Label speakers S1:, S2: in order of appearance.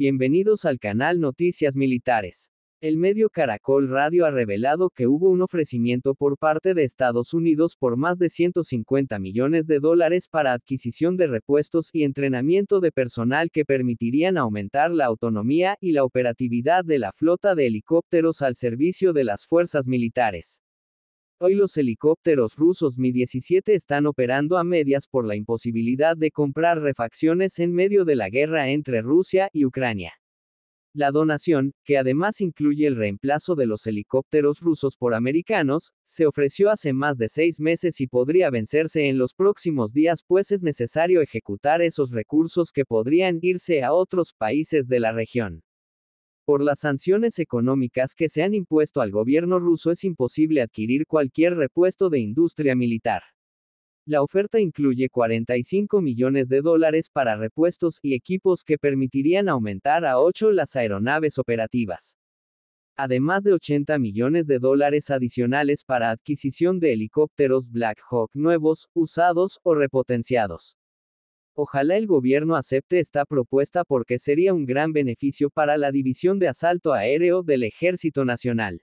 S1: Bienvenidos al canal Noticias Militares. El medio Caracol Radio ha revelado que hubo un ofrecimiento por parte de Estados Unidos por más de 150 millones de dólares para adquisición de repuestos y entrenamiento de personal que permitirían aumentar la autonomía y la operatividad de la flota de helicópteros al servicio de las fuerzas militares. Hoy los helicópteros rusos Mi-17 están operando a medias por la imposibilidad de comprar refacciones en medio de la guerra entre Rusia y Ucrania. La donación, que además incluye el reemplazo de los helicópteros rusos por americanos, se ofreció hace más de seis meses y podría vencerse en los próximos días pues es necesario ejecutar esos recursos que podrían irse a otros países de la región. Por las sanciones económicas que se han impuesto al gobierno ruso es imposible adquirir cualquier repuesto de industria militar. La oferta incluye 45 millones de dólares para repuestos y equipos que permitirían aumentar a 8 las aeronaves operativas. Además de 80 millones de dólares adicionales para adquisición de helicópteros Black Hawk nuevos, usados o repotenciados. Ojalá el gobierno acepte esta propuesta porque sería un gran beneficio para la División de Asalto Aéreo del Ejército Nacional.